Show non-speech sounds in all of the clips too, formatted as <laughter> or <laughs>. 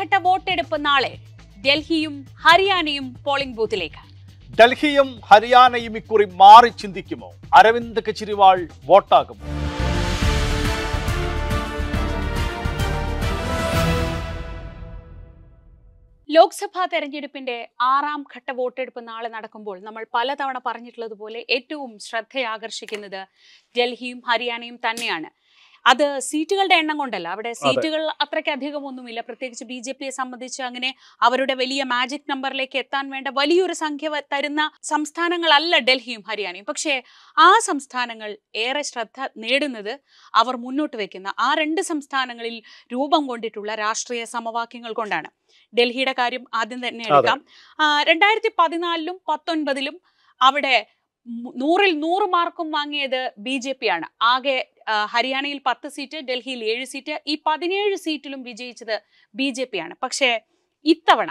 ഘട്ട വോട്ടെടുപ്പ് നാളെ ഡൽഹിയും ഹരിയാനയും പോളിംഗ് ബൂത്തിലേക്ക് ഡൽഹിയും ഹരിയാനയും ഇക്കുറി മാറി ചിന്തിക്കുമോ അരവിന്ദ് കെജ്രിവാൾ വോട്ടാകുമോ ലോക്സഭാ തെരഞ്ഞെടുപ്പിന്റെ ആറാം ഘട്ട വോട്ടെടുപ്പ് നാളെ നടക്കുമ്പോൾ നമ്മൾ പലതവണ പറഞ്ഞിട്ടുള്ളതുപോലെ ഏറ്റവും ശ്രദ്ധയാകർഷിക്കുന്നത് ഡൽഹിയും ഹരിയാനയും തന്നെയാണ് അത് സീറ്റുകളുടെ എണ്ണം കൊണ്ടല്ല അവിടെ സീറ്റുകൾ അത്രയ്ക്കധികം ഒന്നുമില്ല പ്രത്യേകിച്ച് ബി ജെ പിയെ സംബന്ധിച്ച് അങ്ങനെ അവരുടെ വലിയ മാജിക് നമ്പറിലേക്ക് എത്താൻ വേണ്ട വലിയൊരു സംഖ്യ തരുന്ന സംസ്ഥാനങ്ങളല്ല ഡൽഹിയും ഹരിയാനയും പക്ഷേ ആ സംസ്ഥാനങ്ങൾ ഏറെ ശ്രദ്ധ നേടുന്നത് അവർ മുന്നോട്ട് വയ്ക്കുന്ന ആ രണ്ട് സംസ്ഥാനങ്ങളിൽ രൂപം കൊണ്ടിട്ടുള്ള രാഷ്ട്രീയ സമവാക്യങ്ങൾ കൊണ്ടാണ് ഡൽഹിയുടെ കാര്യം ആദ്യം തന്നെ എടുക്കാം രണ്ടായിരത്തി പതിനാലിലും പത്തൊൻപതിലും അവിടെ നൂറിൽ നൂറ് മാർക്കും വാങ്ങിയത് ബി ജെ പി ആണ് ആകെ ഹരിയാനയിൽ പത്ത് സീറ്റ് ഡൽഹിയിൽ ഏഴ് സീറ്റ് ഈ പതിനേഴ് സീറ്റിലും വിജയിച്ചത് ബി ജെ പി ആണ് പക്ഷേ ഇത്തവണ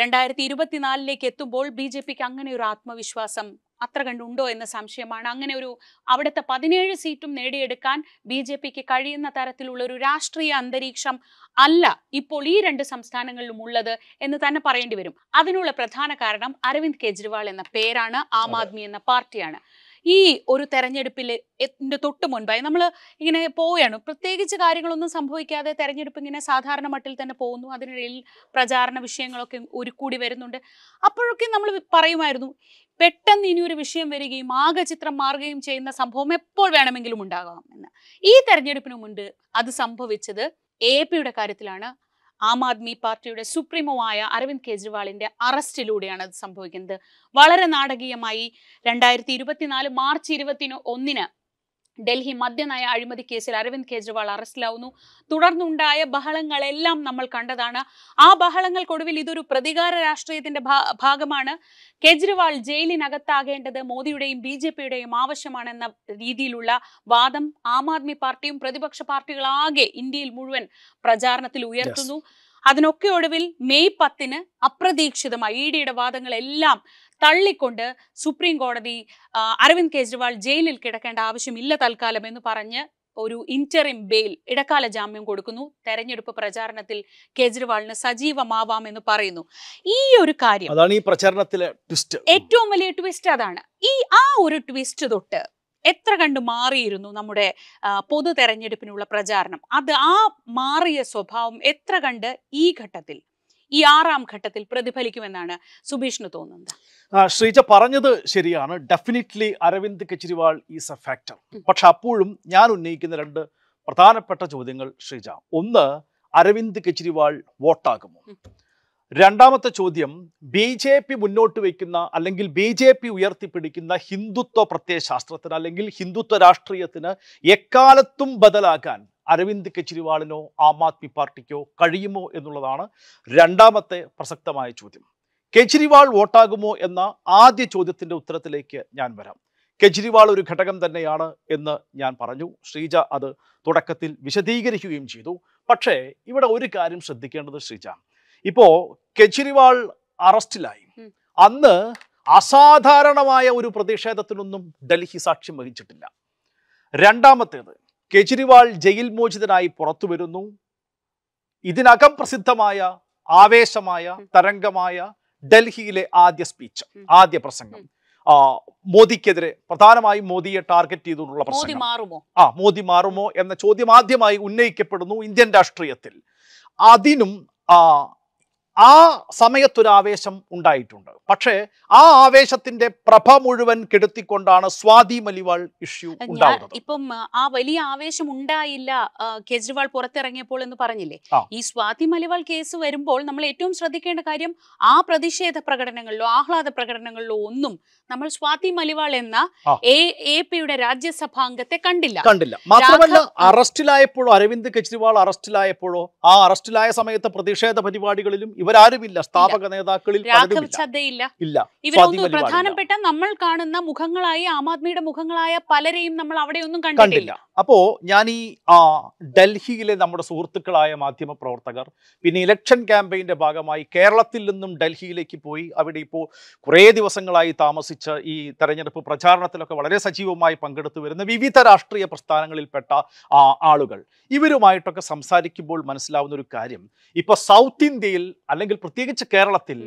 രണ്ടായിരത്തി ഇരുപത്തിനാലിലേക്ക് എത്തുമ്പോൾ ബി ജെ പിക്ക് അങ്ങനെ ഒരു ആത്മവിശ്വാസം അത്ര കണ്ടുണ്ടോ എന്ന സംശയമാണ് അങ്ങനെ ഒരു അവിടുത്തെ പതിനേഴ് സീറ്റും നേടിയെടുക്കാൻ ബി ജെ പിക്ക് കഴിയുന്ന തരത്തിലുള്ള ഒരു രാഷ്ട്രീയ അന്തരീക്ഷം അല്ല ഇപ്പോൾ ഈ രണ്ട് സംസ്ഥാനങ്ങളിലും ഉള്ളത് എന്ന് തന്നെ പറയേണ്ടി വരും അതിനുള്ള പ്രധാന കാരണം അരവിന്ദ് കെജ്രിവാൾ എന്ന പേരാണ് ആം ആദ്മി എന്ന പാർട്ടിയാണ് ഈ ഒരു തെരഞ്ഞെടുപ്പിൽ തൊട്ട് മുൻപായി നമ്മൾ ഇങ്ങനെ പോവുകയാണ് പ്രത്യേകിച്ച് കാര്യങ്ങളൊന്നും സംഭവിക്കാതെ തെരഞ്ഞെടുപ്പ് ഇങ്ങനെ സാധാരണ മട്ടിൽ തന്നെ പോകുന്നു അതിനിടയിൽ പ്രചാരണ വിഷയങ്ങളൊക്കെ ഒരുക്കൂടി വരുന്നുണ്ട് അപ്പോഴൊക്കെ നമ്മൾ പറയുമായിരുന്നു പെട്ടെന്ന് ഇനി ഒരു വിഷയം വരികയും ആകെ ചിത്രം മാറുകയും ചെയ്യുന്ന സംഭവം എപ്പോൾ വേണമെങ്കിലും ഉണ്ടാകാം എന്ന് ഈ തെരഞ്ഞെടുപ്പിന് മുൻപ് അത് സംഭവിച്ചത് എ പിയുടെ കാര്യത്തിലാണ് ആം ആദ്മി പാർട്ടിയുടെ സുപ്രീമോമായ അരവിന്ദ് കെജ്രിവാളിന്റെ അറസ്റ്റിലൂടെയാണ് അത് സംഭവിക്കുന്നത് വളരെ നാടകീയമായി രണ്ടായിരത്തി ഇരുപത്തിനാല് മാർച്ച് ഇരുപത്തിന് ഒന്നിന് ഡൽഹി മദ്യനയ അഴിമതി കേസിൽ അരവിന്ദ് കെജ്രിവാൾ അറസ്റ്റിലാവുന്നു തുടർന്നുണ്ടായ ബഹളങ്ങളെല്ലാം നമ്മൾ കണ്ടതാണ് ആ ബഹളങ്ങൾക്കൊടുവിൽ ഇതൊരു പ്രതികാര രാഷ്ട്രീയത്തിന്റെ ഭാഗമാണ് കെജ്രിവാൾ ജയിലിനകത്താകേണ്ടത് മോദിയുടെയും ബി ജെ പിയുടെയും ആവശ്യമാണെന്ന രീതിയിലുള്ള വാദം ആം ആദ്മി പാർട്ടിയും പ്രതിപക്ഷ പാർട്ടികളാകെ ഇന്ത്യയിൽ മുഴുവൻ പ്രചാരണത്തിൽ ഉയർത്തുന്നു അതിനൊക്കെ ഒടുവിൽ മെയ് പത്തിന് അപ്രതീക്ഷിതമായി ഇ ഡിയുടെ വാദങ്ങളെല്ലാം തള്ളിക്കൊണ്ട് സുപ്രീം കോടതി അരവിന്ദ് കെജ്രിവാൾ ജയിലിൽ കിടക്കേണ്ട ആവശ്യമില്ല തൽക്കാലം എന്ന് പറഞ്ഞ് ഒരു ഇന്ററിം ബെയിൽ ഇടക്കാല ജാമ്യം കൊടുക്കുന്നു തെരഞ്ഞെടുപ്പ് പ്രചാരണത്തിൽ കേജ്രിവാളിന് സജീവമാവാം എന്ന് പറയുന്നു ഈ ഒരു കാര്യം അതാണ് ഈ പ്രചാരണത്തിലെ ട്വിസ്റ്റ് ഏറ്റവും വലിയ ട്വിസ്റ്റ് അതാണ് ഈ ആ ഒരു ട്വിസ്റ്റ് തൊട്ട് എത്ര കണ്ട് മാറിയിരുന്നു നമ്മുടെ പൊതു തെരഞ്ഞെടുപ്പിനുള്ള പ്രചാരണം അത് ആ മാറിയ സ്വഭാവം എത്ര കണ്ട് ഈ ഘട്ടത്തിൽ ഈ ആറാം ഘട്ടത്തിൽ പ്രതിഫലിക്കുമെന്നാണ് സുബീഷിന് തോന്നുന്നത് ശ്രീജ പറഞ്ഞത് ശരിയാണ് definitely Arvind Kejriwal is a factor പക്ഷെ അപ്പോഴും ഞാൻ ഉന്നയിക്കുന്ന രണ്ട് പ്രധാനപ്പെട്ട ചോദ്യങ്ങൾ ശ്രീജ ഒന്ന് അരവിന്ദ് കെജ്രിവാൾ വോട്ടാകുമോ രണ്ടാമത്തെ ചോദ്യം ബി ജെ പി മുന്നോട്ട് വയ്ക്കുന്ന അല്ലെങ്കിൽ ബി ജെ പി ഉയർത്തിപ്പിടിക്കുന്ന ഹിന്ദുത്വ പ്രത്യയശാസ്ത്രത്തിന് അല്ലെങ്കിൽ ഹിന്ദുത്വ രാഷ്ട്രീയത്തിന് എക്കാലത്തും ബദലാക്കാൻ അരവിന്ദ് കെജ്രിവാളിനോ ആം ആദ്മി പാർട്ടിക്കോ കഴിയുമോ എന്നുള്ളതാണ് രണ്ടാമത്തെ പ്രസക്തമായ ചോദ്യം കെജ്രിവാൾ വോട്ടാകുമോ എന്ന ആദ്യ ചോദ്യത്തിൻ്റെ ഉത്തരത്തിലേക്ക് ഞാൻ വരാം കെജ്രിവാൾ ഒരു ഘടകം തന്നെയാണ് എന്ന് ഞാൻ പറഞ്ഞു ശ്രീജ അത് തുടക്കത്തിൽ വിശദീകരിക്കുകയും ചെയ്തു പക്ഷേ ഇവിടെ ഒരു കാര്യം ശ്രദ്ധിക്കേണ്ടത് ശ്രീജ ഇപ്പോ കെജ്രിവാൾ അറസ്റ്റിലായി അന്ന് അസാധാരണമായ ഒരു പ്രതിഷേധത്തിനൊന്നും ഡൽഹി സാക്ഷ്യം വഹിച്ചിട്ടില്ല രണ്ടാമത്തേത് കെജ്രിവാൾ ജയിൽ മോചിതനായി പുറത്തു വരുന്നു ഇതിനകം പ്രസിദ്ധമായ ആവേശമായ തരംഗമായ ഡൽഹിയിലെ ആദ്യ സ്പീച്ച് ആദ്യ പ്രസംഗം മോദിക്കെതിരെ പ്രധാനമായും മോദിയെ ടാർഗറ്റ് ചെയ്തുള്ള പ്രശ്നം ആ മോദി മാറുമോ എന്ന ചോദ്യം ആദ്യമായി ഉന്നയിക്കപ്പെടുന്നു ഇന്ത്യൻ രാഷ്ട്രീയത്തിൽ അതിനും ആ സമയത്തൊരാവേശം ഉണ്ടായിട്ടുണ്ട് പക്ഷേ ആ ആവേശത്തിന്റെ പ്രഭ മുഴുവൻ കെടുത്തിക്കൊണ്ടാണ് സ്വാതി മലിവാൾ ഇഷ്യൂ ഉണ്ടാവുന്നത് ഇപ്പം ആ വലിയ ആവേശം ഉണ്ടായില്ല കേജ്രിവാൾ പുറത്തിറങ്ങിയപ്പോൾ എന്ന് പറഞ്ഞില്ലേ ഈ സ്വാതി മലിവാൾ കേസ് വരുമ്പോൾ നമ്മൾ ഏറ്റവും ശ്രദ്ധിക്കേണ്ട കാര്യം ആ പ്രതിഷേധ പ്രകടനങ്ങളിലോ ആഹ്ലാദ പ്രകടനങ്ങളിലോ ഒന്നും നമ്മൾ സ്വാതി മലിവാൾ എന്ന എ പിയുടെ രാജ്യസഭാംഗത്തെ കണ്ടില്ല കണ്ടില്ല മാത്രമല്ല അറസ്റ്റിലായപ്പോഴോ അരവിന്ദ് കെജ്രിവാൾ അറസ്റ്റിലായപ്പോഴോ ആ അറസ്റ്റിലായ സമയത്ത് പ്രതിഷേധ പരിപാടികളിലും ഇവരാരുമില്ല സ്ഥാപക നേതാക്കളിൽ ഇല്ല ഇവരൊന്നും പ്രധാനപ്പെട്ട നമ്മൾ കാണുന്ന മുഖങ്ങളായി ആം ആദ്മിയുടെ മുഖങ്ങളായ പലരെയും നമ്മൾ അവിടെയൊന്നും കണ്ടിട്ടില്ല അപ്പോൾ ഞാൻ ഈ ഡൽഹിയിലെ നമ്മുടെ സുഹൃത്തുക്കളായ മാധ്യമ പ്രവർത്തകർ പിന്നെ ഇലക്ഷൻ ക്യാമ്പയിൻ്റെ ഭാഗമായി കേരളത്തിൽ നിന്നും ഡൽഹിയിലേക്ക് പോയി അവിടെ ഇപ്പോൾ കുറേ ദിവസങ്ങളായി താമസിച്ച ഈ തെരഞ്ഞെടുപ്പ് പ്രചാരണത്തിലൊക്കെ വളരെ സജീവമായി പങ്കെടുത്തു വരുന്ന വിവിധ രാഷ്ട്രീയ പ്രസ്ഥാനങ്ങളിൽപ്പെട്ട ആളുകൾ ഇവരുമായിട്ടൊക്കെ സംസാരിക്കുമ്പോൾ മനസ്സിലാവുന്ന ഒരു കാര്യം ഇപ്പോൾ സൗത്ത് ഇന്ത്യയിൽ അല്ലെങ്കിൽ പ്രത്യേകിച്ച് കേരളത്തിൽ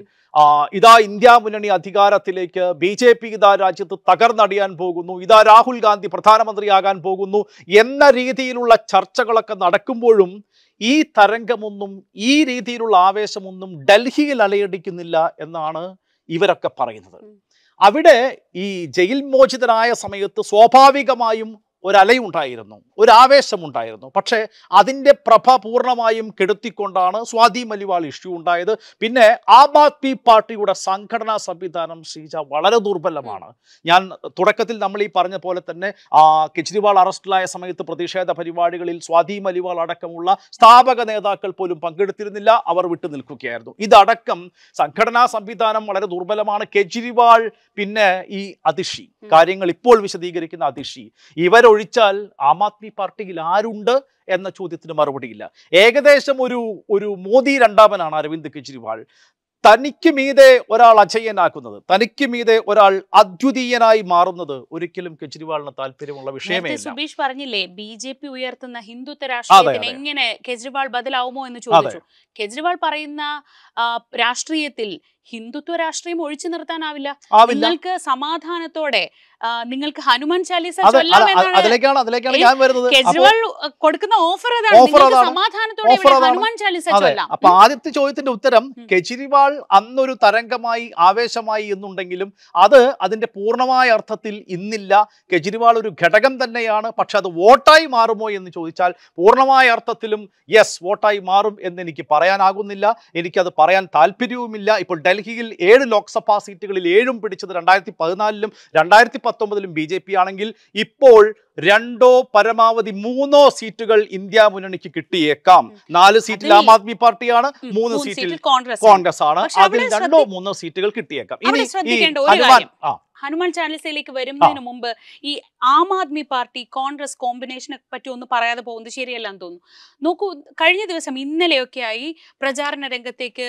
ഇതാ ഇന്ത്യ മുന്നണി അധികാരത്തിലേക്ക് ബി ജെ പി ഇതാ രാജ്യത്ത് തകർന്നടിയാൻ പോകുന്നു ഇതാ രാഹുൽ ഗാന്ധി പ്രധാനമന്ത്രിയാകാൻ പോകുന്നു എന്ന രീതിയിലുള്ള ചർച്ചകളൊക്കെ നടക്കുമ്പോഴും ഈ തരംഗമൊന്നും ഈ രീതിയിലുള്ള ആവേശമൊന്നും ഡൽഹിയിൽ അലയടിക്കുന്നില്ല എന്നാണ് ഇവരൊക്കെ പറയുന്നത് അവിടെ ഈ ജയിൽ മോചിതനായ സമയത്ത് സ്വാഭാവികമായും ഒരലയുണ്ടായിരുന്നു ഒരാവേശമുണ്ടായിരുന്നു പക്ഷേ അതിൻ്റെ പ്രഭ പൂർണ്ണമായും കെടുത്തിക്കൊണ്ടാണ് സ്വാതി മലിവാൾ ഇഷ്യൂ ഉണ്ടായത് പിന്നെ ആം ആദ്മി പാർട്ടിയുടെ സംഘടനാ സംവിധാനം ശ്രീജ വളരെ ദുർബലമാണ് ഞാൻ തുടക്കത്തിൽ നമ്മൾ ഈ പറഞ്ഞ പോലെ തന്നെ കെജ്രിവാൾ അറസ്റ്റിലായ സമയത്ത് പ്രതിഷേധ പരിപാടികളിൽ സ്വാതി മലിവാൾ അടക്കമുള്ള സ്ഥാപക നേതാക്കൾ പോലും പങ്കെടുത്തിരുന്നില്ല അവർ വിട്ടു നിൽക്കുകയായിരുന്നു ഇതടക്കം സംഘടനാ സംവിധാനം വളരെ ദുർബലമാണ് കെജ്രിവാൾ പിന്നെ ഈ അതിഷി കാര്യങ്ങൾ ഇപ്പോൾ വിശദീകരിക്കുന്ന അതിഷി ഇവർ ഒഴിച്ചാൽ ആം ആദ്മി പാർട്ടിയിൽ ആരുണ്ട് എന്ന ചോദ്യത്തിന് മറുപടിയില്ല ഏകദേശം ഒരു ഒരു മോദി രണ്ടാമനാണ് അരവിന്ദ് കെജ്രിവാൾ തനിക്ക് മീതെ ഒരാൾ അജയ്യനാക്കുന്നത് തനിക്ക് മീതെ ഒരാൾ അദ്വിതീയനായി മാറുന്നത് ഒരിക്കലും കെജ്രിവാളിന് താല്പര്യമുള്ള വിഷയമേ സുബീഷ് പറഞ്ഞില്ലേ ബി ജെ പി ഉയർത്തുന്ന ഹിന്ദുത്വ രാഷ്ട്രീയത്തിന് എങ്ങനെ കെജ്രിവാൾ ബദലാവുമോ എന്ന് ചോദിച്ചു കെജ്രിവാൾ പറയുന്ന രാഷ്ട്രീയത്തിൽ ഹിന്ദുത്വ രാഷ്ട്രീയം ഒഴിച്ചു നിർത്താനാവില്ല നിങ്ങൾക്ക് സമാധാനത്തോടെ നിങ്ങൾക്ക് ഹനുമാൻ ചാലീസ അതിലേക്കാണ് അതിലേക്കാണ് ഞാൻ വരുന്നത് കെജ്രിവാൾ കൊടുക്കുന്ന ഓഫർ സമാധാനത്തോടെ ഹനുമാൻ ചാലീസ ചൊല്ലാം അപ്പൊ ആദ്യത്തെ ചോദ്യത്തിന്റെ ഉത്തരം കെജ്രിവാൾ അന്നൊരു തരംഗമായി ആവേശമായി എന്നുണ്ടെങ്കിലും അത് അതിന്റെ പൂർണ്ണമായ അർത്ഥത്തിൽ ഇന്നില്ല കെജ്രിവാൾ ഒരു ഘടകം തന്നെയാണ് പക്ഷെ അത് വോട്ടായി മാറുമോ എന്ന് ചോദിച്ചാൽ പൂർണ്ണമായ അർത്ഥത്തിലും യെസ് വോട്ടായി മാറും എന്ന് എനിക്ക് പറയാനാകുന്നില്ല എനിക്കത് പറയാൻ താല്പര്യവുമില്ല ഇപ്പോൾ ഡൽഹിയിൽ ഏഴ് ലോക്സഭാ സീറ്റുകളിൽ ഏഴും പിടിച്ചത് രണ്ടായിരത്തി പതിനാലിലും രണ്ടായിരത്തി പത്തൊമ്പതിലും ബി ജെ പി ആണെങ്കിൽ ഇപ്പോൾ രണ്ടോ പരമാവധി മൂന്നോ സീറ്റുകൾ ഇന്ത്യ മുന്നണിക്ക് കിട്ടിയേക്കാം നാല് സീറ്റിൽ ആം ആദ്മി പാർട്ടിയാണ് മൂന്ന് സീറ്റിൽ കോൺഗ്രസ് ആണ് അതിൽ രണ്ടോ മൂന്നോ സീറ്റുകൾ കിട്ടിയേക്കാം ഇനി ഈ ഹനുമാൻ ആ ഹനുമാൻ ചാനൽസിലേക്ക് വരുന്നതിന് മുമ്പ് ഈ ആം ആദ്മി പാർട്ടി കോൺഗ്രസ് കോമ്പിനേഷനെ പറ്റി ഒന്നും പറയാതെ പോകുന്നത് എന്ന് തോന്നുന്നു നോക്കൂ കഴിഞ്ഞ ദിവസം ഇന്നലെയൊക്കെയായി പ്രചാരണ രംഗത്തേക്ക്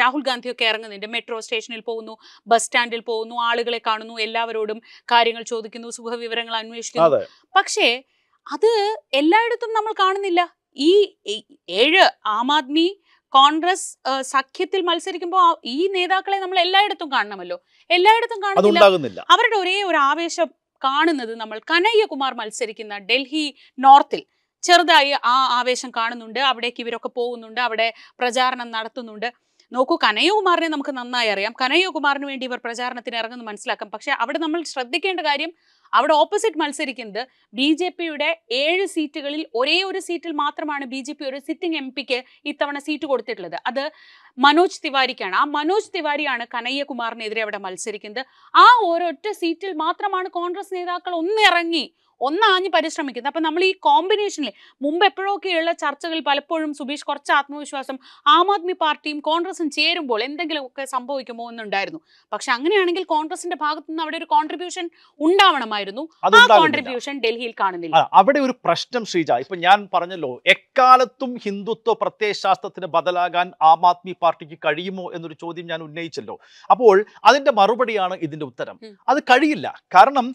രാഹുൽ ഗാന്ധിയൊക്കെ ഇറങ്ങുന്നുണ്ട് മെട്രോ സ്റ്റേഷനിൽ പോകുന്നു ബസ് സ്റ്റാൻഡിൽ പോകുന്നു ആളുകളെ കാണുന്നു എല്ലാവരോടും കാര്യങ്ങൾ ചോദിക്കുന്നു സുഖവിവരങ്ങൾ അന്വേഷിക്കുന്നു പക്ഷേ അത് എല്ലായിടത്തും നമ്മൾ കാണുന്നില്ല ഈ ഏഴ് ആം ആദ്മി കോൺഗ്രസ് സഖ്യത്തിൽ മത്സരിക്കുമ്പോൾ ഈ നേതാക്കളെ നമ്മൾ എല്ലായിടത്തും കാണണമല്ലോ എല്ലായിടത്തും കാണുന്നില്ല അവരുടെ ഒരേ ഒരു ആവേശം കാണുന്നത് നമ്മൾ കനയ്യകുമാർ മത്സരിക്കുന്ന ഡൽഹി നോർത്തിൽ ചെറുതായി ആ ആവേശം കാണുന്നുണ്ട് അവിടേക്ക് ഇവരൊക്കെ പോകുന്നുണ്ട് അവിടെ പ്രചാരണം നടത്തുന്നുണ്ട് നോക്കൂ കനയ്യകുമാറിനെ നമുക്ക് നന്നായി അറിയാം കനയ്യകുമാറിന് വേണ്ടി ഇവർ പ്രചാരണത്തിന് ഇറങ്ങുന്നു മനസ്സിലാക്കാം പക്ഷേ അവിടെ നമ്മൾ ശ്രദ്ധിക്കേണ്ട കാര്യം അവിടെ ഓപ്പോസിറ്റ് മത്സരിക്കുന്നത് ബി ജെ പിയുടെ ഏഴ് സീറ്റുകളിൽ ഒരേ ഒരു സീറ്റിൽ മാത്രമാണ് ബി ജെ പി ഒരു സിറ്റിംഗ് എം പിക്ക് ഇത്തവണ സീറ്റ് കൊടുത്തിട്ടുള്ളത് അത് മനോജ് തിവാരിക്കാണ് ആ മനോജ് തിവാരിയാണ് കനയ്യകുമാറിനെതിരെ അവിടെ മത്സരിക്കുന്നത് ആ ഒരൊറ്റ സീറ്റിൽ മാത്രമാണ് കോൺഗ്രസ് നേതാക്കൾ ഒന്നിറങ്ങി ഒന്നാഞ്ഞ് പരിശ്രമിക്കുന്നത് അപ്പം നമ്മൾ ഈ കോമ്പിനേഷനിൽ മുമ്പ് എപ്പോഴൊക്കെയുള്ള ചർച്ചകൾ പലപ്പോഴും സുബീഷ് കുറച്ച് ആത്മവിശ്വാസം ആം ആദ്മി പാർട്ടിയും കോൺഗ്രസും ചേരുമ്പോൾ എന്തെങ്കിലുമൊക്കെ സംഭവിക്കുമോ എന്നുണ്ടായിരുന്നു പക്ഷെ അങ്ങനെയാണെങ്കിൽ കോൺഗ്രസിന്റെ ഭാഗത്തു നിന്ന് അവിടെ ഒരു കോൺട്രിബ്യൂഷൻ ഉണ്ടാവണമായിരുന്നു ആ കോൺട്രിബ്യൂഷൻ ഡൽഹിയിൽ കാണുന്നില്ല അവിടെ ഒരു പ്രശ്നം ശ്രീജ ഇപ്പൊ ഞാൻ പറഞ്ഞല്ലോ എക്കാലത്തും ഹിന്ദുത്വ പ്രത്യയശാസ്ത്രത്തിന് ബദലാകാൻ ആം ആദ്മി പാർട്ടിക്ക് കഴിയുമോ എന്നൊരു ചോദ്യം ഞാൻ ഉന്നയിച്ചല്ലോ അപ്പോൾ അതിന്റെ മറുപടിയാണ് ഇതിന്റെ ഉത്തരം അത് കഴിയില്ല കാരണം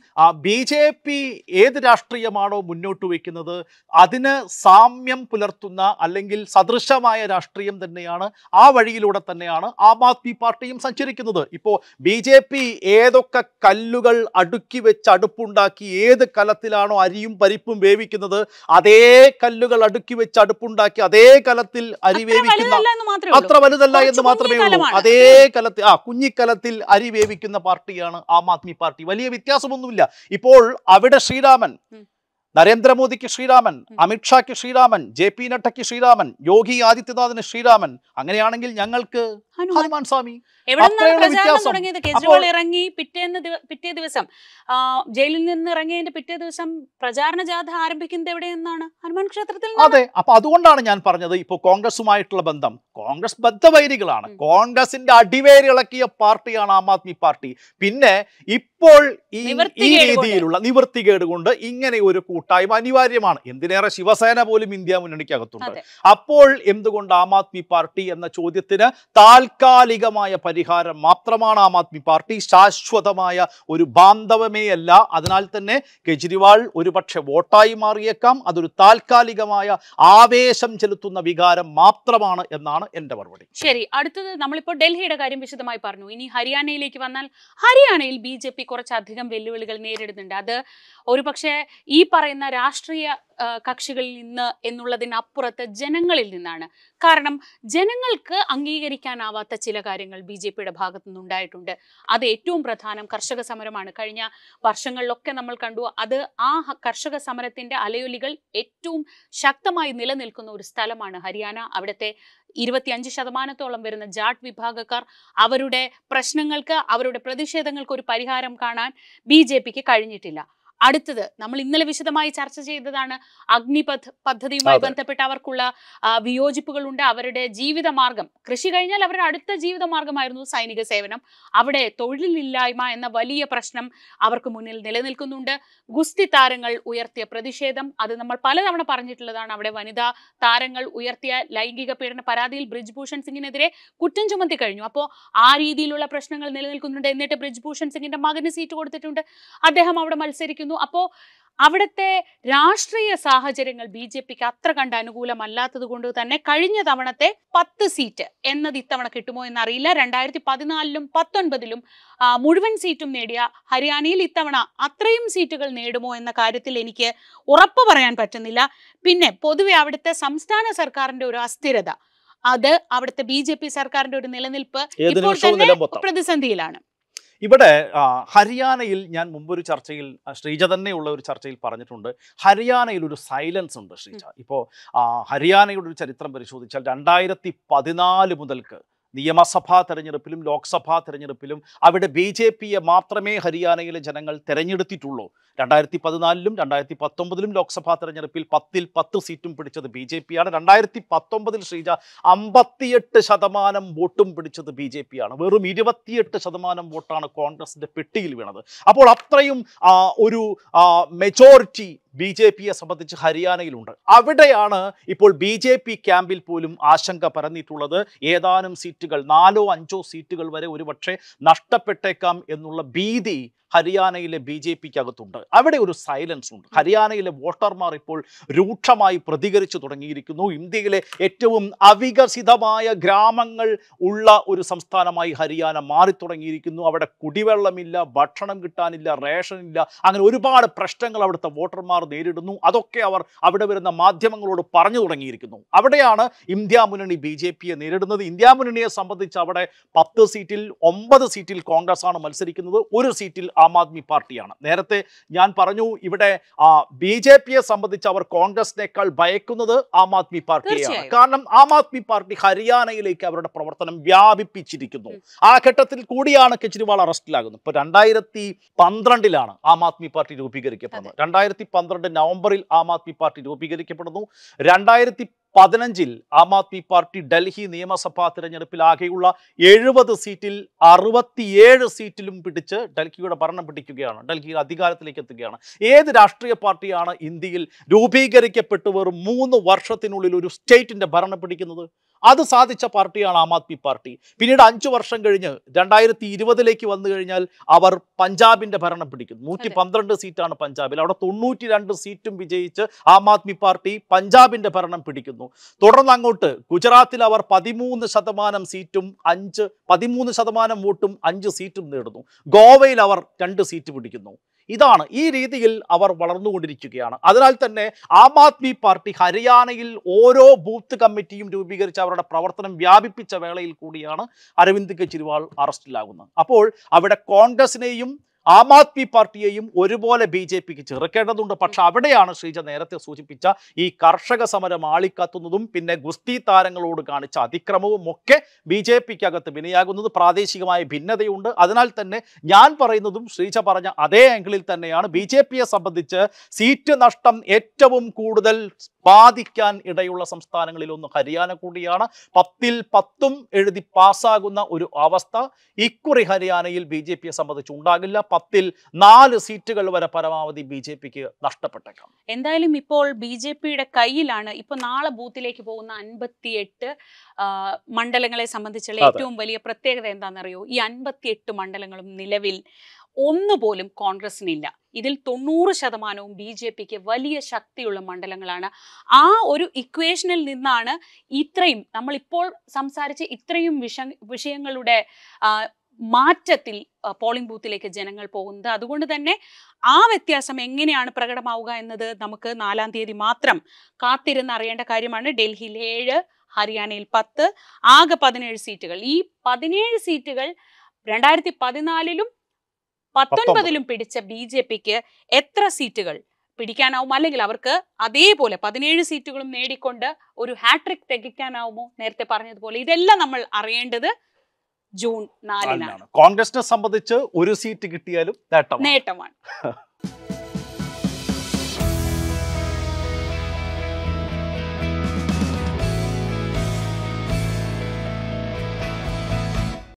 ബി ജെ പി ഏത് ഏത് രാഷ്ട്രീയമാണോ മുന്നോട്ട് വയ്ക്കുന്നത് അതിന് സാമ്യം പുലർത്തുന്ന അല്ലെങ്കിൽ സദൃശമായ രാഷ്ട്രീയം തന്നെയാണ് ആ വഴിയിലൂടെ തന്നെയാണ് ആം ആദ്മി പാർട്ടിയും സഞ്ചരിക്കുന്നത് ഇപ്പോൾ ബി ജെ പി ഏതൊക്കെ കല്ലുകൾ അടുക്കി വെച്ച് അടുപ്പുണ്ടാക്കി ഏത് കലത്തിലാണോ അരിയും പരിപ്പും വേവിക്കുന്നത് അതേ കല്ലുകൾ അടുക്കി വെച്ച് അടുപ്പുണ്ടാക്കി അതേ കലത്തിൽ അരി വേവിക്കുന്ന അത്ര വലുതല്ല എന്ന് മാത്രമേ ഉള്ളൂ അതേ കലത്തിൽ ആ കുഞ്ഞിക്കലത്തിൽ അരി വേവിക്കുന്ന പാർട്ടിയാണ് ആം ആദ്മി പാർട്ടി വലിയ വ്യത്യാസമൊന്നുമില്ല ഇപ്പോൾ അവിടെ ശ്രീരാമൻ ராமன் നരേന്ദ്രമോദിക്ക് ശ്രീരാമൻ അമിത്ഷാക്ക് ശ്രീരാമൻ ജെ പി നഡ്ഡയ്ക്ക് ശ്രീരാമൻ യോഗി ആദിത്യനാഥിന് ശ്രീരാമൻ അങ്ങനെയാണെങ്കിൽ ഞങ്ങൾക്ക് ഹനുമാൻ സ്വാമി തുടങ്ങിയത് ഇറങ്ങി പിറ്റേന്ന് പിറ്റേ ദിവസം ജയിലിൽ നിന്ന് ഇറങ്ങിയതിന്റെ പിറ്റേ ദിവസം പ്രചാരണ ജാഥ ആരംഭിക്കുന്നത് എവിടെയെന്നാണ് ഹനുമാൻ ക്ഷേത്രത്തിൽ അതെ അപ്പൊ അതുകൊണ്ടാണ് ഞാൻ പറഞ്ഞത് ഇപ്പൊ കോൺഗ്രസുമായിട്ടുള്ള ബന്ധം കോൺഗ്രസ് ബദ്ധവൈരികളാണ് കോൺഗ്രസിന്റെ അടിവേരിളക്കിയ പാർട്ടിയാണ് ആം ആദ്മി പാർട്ടി പിന്നെ ഇപ്പോൾ ഈ രീതിയിലുള്ള നിവൃത്തികേട് കൊണ്ട് ഇങ്ങനെ ഒരു കൂട്ടം കൂട്ടായ്മ അനിവാര്യമാണ് എന്തിനേറെ ശിവസേന പോലും ഇന്ത്യ മുന്നണിക്കകത്തുണ്ട് അപ്പോൾ എന്തുകൊണ്ട് ആം ആദ്മി പാർട്ടി എന്ന ചോദ്യത്തിന് താൽക്കാലികമായ പരിഹാരം മാത്രമാണ് ആം ആദ്മി പാർട്ടി ശാശ്വതമായ ഒരു ബാന്ധവമേ അല്ല അതിനാൽ തന്നെ കെജ്രിവാൾ ഒരുപക്ഷെ വോട്ടായി മാറിയേക്കാം അതൊരു താൽക്കാലികമായ ആവേശം ചെലുത്തുന്ന വികാരം മാത്രമാണ് എന്നാണ് എന്റെ മറുപടി ശരി അടുത്തത് നമ്മളിപ്പോൾ ഡൽഹിയുടെ കാര്യം വിശദമായി പറഞ്ഞു ഇനി ഹരിയാനയിലേക്ക് വന്നാൽ ഹരിയാനയിൽ ബി കുറച്ചധികം വെല്ലുവിളികൾ നേരിടുന്നുണ്ട് അത് ഒരുപക്ഷെ ഈ പറയുന്ന പറയുന്ന രാഷ്ട്രീയ കക്ഷികളിൽ നിന്ന് എന്നുള്ളതിനപ്പുറത്ത് ജനങ്ങളിൽ നിന്നാണ് കാരണം ജനങ്ങൾക്ക് അംഗീകരിക്കാനാവാത്ത ചില കാര്യങ്ങൾ ബി ജെ പിയുടെ ഭാഗത്തു നിന്നുണ്ടായിട്ടുണ്ട് അത് ഏറ്റവും പ്രധാനം കർഷക സമരമാണ് കഴിഞ്ഞ വർഷങ്ങളിലൊക്കെ നമ്മൾ കണ്ടു അത് ആ കർഷക സമരത്തിന്റെ അലയൊലികൾ ഏറ്റവും ശക്തമായി നിലനിൽക്കുന്ന ഒരു സ്ഥലമാണ് ഹരിയാന അവിടുത്തെ ഇരുപത്തിയഞ്ച് ശതമാനത്തോളം വരുന്ന ജാട്ട് വിഭാഗക്കാർ അവരുടെ പ്രശ്നങ്ങൾക്ക് അവരുടെ പ്രതിഷേധങ്ങൾക്ക് ഒരു പരിഹാരം കാണാൻ ബി കഴിഞ്ഞിട്ടില്ല അടുത്തത് നമ്മൾ ഇന്നലെ വിശദമായി ചർച്ച ചെയ്തതാണ് അഗ്നിപഥ് പദ്ധതിയുമായി ബന്ധപ്പെട്ട് അവർക്കുള്ള വിയോജിപ്പുകളുണ്ട് അവരുടെ മാർഗം കൃഷി കഴിഞ്ഞാൽ അവരുടെ അടുത്ത മാർഗമായിരുന്നു സൈനിക സേവനം അവിടെ തൊഴിലില്ലായ്മ എന്ന വലിയ പ്രശ്നം അവർക്ക് മുന്നിൽ നിലനിൽക്കുന്നുണ്ട് ഗുസ്തി താരങ്ങൾ ഉയർത്തിയ പ്രതിഷേധം അത് നമ്മൾ പലതവണ പറഞ്ഞിട്ടുള്ളതാണ് അവിടെ വനിതാ താരങ്ങൾ ഉയർത്തിയ ലൈംഗിക പീഡന പരാതിയിൽ ഭൂഷൺ സിംഗിനെതിരെ കുറ്റം ചുമത്തി കഴിഞ്ഞു അപ്പോൾ ആ രീതിയിലുള്ള പ്രശ്നങ്ങൾ നിലനിൽക്കുന്നുണ്ട് എന്നിട്ട് ബ്രിജ് ഭൂഷൺ സിംഗിന്റെ മകന് സീറ്റ് കൊടുത്തിട്ടുണ്ട് അദ്ദേഹം അവിടെ മത്സരിക്കുന്നു നിൽക്കുന്നു അപ്പോൾ അവിടുത്തെ രാഷ്ട്രീയ സാഹചര്യങ്ങൾ ബി ജെ പിക്ക് അത്ര കണ്ട് അനുകൂലമല്ലാത്തത് കൊണ്ട് തന്നെ കഴിഞ്ഞ തവണത്തെ പത്ത് സീറ്റ് എന്നത് ഇത്തവണ കിട്ടുമോ എന്നറിയില്ല രണ്ടായിരത്തി പതിനാലിലും പത്തൊൻപതിലും മുഴുവൻ സീറ്റും നേടിയ ഹരിയാനയിൽ ഇത്തവണ അത്രയും സീറ്റുകൾ നേടുമോ എന്ന കാര്യത്തിൽ എനിക്ക് ഉറപ്പ് പറയാൻ പറ്റുന്നില്ല പിന്നെ പൊതുവെ അവിടുത്തെ സംസ്ഥാന സർക്കാരിന്റെ ഒരു അസ്ഥിരത അത് അവിടുത്തെ ബി സർക്കാരിന്റെ ഒരു നിലനിൽപ്പ് ഇപ്പോൾ തന്നെ പ്രതിസന്ധിയിലാണ് ഇവിടെ ഹരിയാനയിൽ ഞാൻ മുമ്പൊരു ചർച്ചയിൽ ശ്രീജ തന്നെയുള്ള ഒരു ചർച്ചയിൽ പറഞ്ഞിട്ടുണ്ട് ഹരിയാനയിൽ ഒരു സൈലൻസ് ഉണ്ട് ശ്രീജ ഇപ്പോൾ ഹരിയാനയുടെ ഒരു ചരിത്രം പരിശോധിച്ചാൽ രണ്ടായിരത്തി പതിനാല് മുതൽക്ക് നിയമസഭാ തെരഞ്ഞെടുപ്പിലും ലോക്സഭാ തെരഞ്ഞെടുപ്പിലും അവിടെ ബി ജെ പിയെ മാത്രമേ ഹരിയാനയിലെ ജനങ്ങൾ തെരഞ്ഞെടുത്തിട്ടുള്ളൂ രണ്ടായിരത്തി പതിനാലിലും രണ്ടായിരത്തി പത്തൊമ്പതിലും ലോക്സഭാ തെരഞ്ഞെടുപ്പിൽ പത്തിൽ പത്ത് സീറ്റും പിടിച്ചത് ബി ജെ പിയാണ് രണ്ടായിരത്തി പത്തൊമ്പതിൽ ശ്രീജ അമ്പത്തിയെട്ട് ശതമാനം വോട്ടും പിടിച്ചത് ബി ജെ പിയാണ് വെറും ഇരുപത്തിയെട്ട് ശതമാനം വോട്ടാണ് കോൺഗ്രസിൻ്റെ പെട്ടിയിൽ വീണത് അപ്പോൾ അത്രയും ഒരു മെജോറിറ്റി ബി ജെ പിയെ സംബന്ധിച്ച് ഹരിയാനയിലുണ്ട് അവിടെയാണ് ഇപ്പോൾ ബി ജെ പി ക്യാമ്പിൽ പോലും ആശങ്ക പരന്നിട്ടുള്ളത് ഏതാനും സീറ്റുകൾ നാലോ അഞ്ചോ സീറ്റുകൾ വരെ ഒരുപക്ഷെ നഷ്ടപ്പെട്ടേക്കാം എന്നുള്ള ഭീതി ഹരിയാനയിലെ ബി ജെ പിക്ക് അകത്തുണ്ട് അവിടെ ഒരു സൈലൻസ് ഉണ്ട് ഹരിയാനയിലെ വോട്ടർമാർ ഇപ്പോൾ രൂക്ഷമായി പ്രതികരിച്ചു തുടങ്ങിയിരിക്കുന്നു ഇന്ത്യയിലെ ഏറ്റവും അവികസിതമായ ഗ്രാമങ്ങൾ ഉള്ള ഒരു സംസ്ഥാനമായി ഹരിയാന മാറിത്തുടങ്ങിയിരിക്കുന്നു അവിടെ കുടിവെള്ളമില്ല ഭക്ഷണം കിട്ടാനില്ല റേഷനില്ല അങ്ങനെ ഒരുപാട് പ്രശ്നങ്ങൾ അവിടുത്തെ വോട്ടർമാർ നേരിടുന്നു അതൊക്കെ അവർ അവിടെ വരുന്ന മാധ്യമങ്ങളോട് പറഞ്ഞു തുടങ്ങിയിരിക്കുന്നു അവിടെയാണ് ഇന്ത്യ മുന്നണി ബി ജെ പിയെ നേരിടുന്നത് ഇന്ത്യ മുന്നണിയെ സംബന്ധിച്ച് അവിടെ പത്ത് സീറ്റിൽ ഒമ്പത് സീറ്റിൽ കോൺഗ്രസ് ആണ് മത്സരിക്കുന്നത് ഒരു സീറ്റിൽ ആം ആദ്മി പാർട്ടിയാണ് നേരത്തെ ഞാൻ പറഞ്ഞു ഇവിടെ ബി ജെ പിയെ സംബന്ധിച്ച് അവർ കോൺഗ്രസിനേക്കാൾ ഭയക്കുന്നത് ആം ആദ്മി പാർട്ടിയാണ് കാരണം ആം ആദ്മി പാർട്ടി ഹരിയാനയിലേക്ക് അവരുടെ പ്രവർത്തനം വ്യാപിപ്പിച്ചിരിക്കുന്നു ആ ഘട്ടത്തിൽ കൂടിയാണ് കെജ്രിവാൾ അറസ്റ്റിലാകുന്നത് ഇപ്പൊ രണ്ടായിരത്തി പന്ത്രണ്ടിലാണ് ആം ആദ്മി പാർട്ടി രൂപീകരിക്കപ്പെടുന്നത് രണ്ടായിരത്തി പന്ത്രണ്ട് നവംബറിൽ ആം ആദ്മി പാർട്ടി രൂപീകരിക്കപ്പെടുന്നു രണ്ടായിരത്തി പതിനഞ്ചിൽ ആം ആദ്മി പാർട്ടി ഡൽഹി നിയമസഭാ തിരഞ്ഞെടുപ്പിൽ ആകെയുള്ള എഴുപത് സീറ്റിൽ അറുപത്തിയേഴ് സീറ്റിലും പിടിച്ച് ഡൽഹിയുടെ ഭരണം പിടിക്കുകയാണ് ഡൽഹി അധികാരത്തിലേക്ക് എത്തുകയാണ് ഏത് രാഷ്ട്രീയ പാർട്ടിയാണ് ഇന്ത്യയിൽ രൂപീകരിക്കപ്പെട്ട് വെറും മൂന്ന് വർഷത്തിനുള്ളിൽ ഒരു സ്റ്റേറ്റിൻ്റെ ഭരണം പിടിക്കുന്നത് അത് സാധിച്ച പാർട്ടിയാണ് ആം ആദ്മി പാർട്ടി പിന്നീട് അഞ്ചു വർഷം കഴിഞ്ഞ് രണ്ടായിരത്തി ഇരുപതിലേക്ക് വന്നു കഴിഞ്ഞാൽ അവർ പഞ്ചാബിന്റെ ഭരണം പിടിക്കും നൂറ്റി പന്ത്രണ്ട് സീറ്റാണ് പഞ്ചാബിൽ അവിടെ തൊണ്ണൂറ്റി രണ്ട് സീറ്റും വിജയിച്ച് ആം ആദ്മി പാർട്ടി പഞ്ചാബിന്റെ ഭരണം പിടിക്കുന്നു തുടർന്ന് അങ്ങോട്ട് ഗുജറാത്തിൽ അവർ പതിമൂന്ന് ശതമാനം സീറ്റും അഞ്ച് പതിമൂന്ന് ശതമാനം വോട്ടും അഞ്ച് സീറ്റും നേടുന്നു ഗോവയിൽ അവർ രണ്ട് സീറ്റ് പിടിക്കുന്നു ഇതാണ് ഈ രീതിയിൽ അവർ വളർന്നുകൊണ്ടിരിക്കുകയാണ് അതിനാൽ തന്നെ ആം ആദ്മി പാർട്ടി ഹരിയാനയിൽ ഓരോ ബൂത്ത് കമ്മിറ്റിയും രൂപീകരിച്ച് അവരുടെ പ്രവർത്തനം വ്യാപിപ്പിച്ച വേളയിൽ കൂടിയാണ് അരവിന്ദ് കെജ്രിവാൾ അറസ്റ്റിലാകുന്നത് അപ്പോൾ അവിടെ കോൺഗ്രസിനെയും ആം ആദ്മി പാർട്ടിയെയും ഒരുപോലെ ബി ജെ പിക്ക് ചെറുക്കേണ്ടതുണ്ട് പക്ഷെ അവിടെയാണ് ശ്രീജ നേരത്തെ സൂചിപ്പിച്ച ഈ കർഷക സമരം ആളിക്കത്തുന്നതും പിന്നെ ഗുസ്തി താരങ്ങളോട് കാണിച്ച അതിക്രമവും ഒക്കെ ബി ജെ അകത്ത് വിനയാകുന്നത് പ്രാദേശികമായ ഭിന്നതയുണ്ട് അതിനാൽ തന്നെ ഞാൻ പറയുന്നതും ശ്രീജ പറഞ്ഞ അതേ ആംഗിളിൽ തന്നെയാണ് ബി ജെ പിയെ സംബന്ധിച്ച് സീറ്റ് നഷ്ടം ഏറ്റവും കൂടുതൽ ബാധിക്കാൻ ഇടയുള്ള സംസ്ഥാനങ്ങളിൽ ഒന്ന് ഹരിയാന കൂടിയാണ് പത്തിൽ പത്തും എഴുതി പാസ്സാകുന്ന ഒരു അവസ്ഥ ഇക്കുറി ഹരിയാനയിൽ ബി ജെ പിയെ സംബന്ധിച്ചുണ്ടാകില്ല ഉണ്ടാകില്ല പത്തിൽ നാല് സീറ്റുകൾ വരെ പരമാവധി ബി ജെ പിക്ക് നഷ്ടപ്പെട്ടേക്കാം എന്തായാലും ഇപ്പോൾ ബി ജെ പിയുടെ കയ്യിലാണ് ഇപ്പൊ നാളെ ബൂത്തിലേക്ക് പോകുന്ന അൻപത്തിയെട്ട് മണ്ഡലങ്ങളെ സംബന്ധിച്ചുള്ള ഏറ്റവും വലിയ പ്രത്യേകത എന്താണെന്നറിയോ ഈ അൻപത്തിയെട്ട് മണ്ഡലങ്ങളും നിലവിൽ ഒന്നുപോലും കോൺഗ്രസിനില്ല ഇതിൽ തൊണ്ണൂറ് ശതമാനവും ബി ജെ പിക്ക് വലിയ ശക്തിയുള്ള മണ്ഡലങ്ങളാണ് ആ ഒരു ഇക്വേഷനിൽ നിന്നാണ് ഇത്രയും നമ്മളിപ്പോൾ സംസാരിച്ച ഇത്രയും വിഷ വിഷയങ്ങളുടെ മാറ്റത്തിൽ പോളിംഗ് ബൂത്തിലേക്ക് ജനങ്ങൾ പോകുന്നത് അതുകൊണ്ട് തന്നെ ആ വ്യത്യാസം എങ്ങനെയാണ് പ്രകടമാവുക എന്നത് നമുക്ക് നാലാം തീയതി മാത്രം കാത്തിരുന്ന് അറിയേണ്ട കാര്യമാണ് ഡൽഹിയിൽ ഏഴ് ഹരിയാനയിൽ പത്ത് ആകെ പതിനേഴ് സീറ്റുകൾ ഈ പതിനേഴ് സീറ്റുകൾ രണ്ടായിരത്തി പതിനാലിലും പത്തൊൻപതിലും പിടിച്ച ബി ജെ പിക്ക് എത്ര സീറ്റുകൾ പിടിക്കാനാവും അല്ലെങ്കിൽ അവർക്ക് അതേപോലെ പതിനേഴ് സീറ്റുകളും നേടിക്കൊണ്ട് ഒരു ഹാട്രിക് തികക്കാനാവുമോ നേരത്തെ പറഞ്ഞതുപോലെ ഇതെല്ലാം നമ്മൾ അറിയേണ്ടത് ജൂൺ നാലിനാണ് കോൺഗ്രസിനെ സംബന്ധിച്ച് ഒരു സീറ്റ് കിട്ടിയാലും നേട്ടമാണ് <laughs>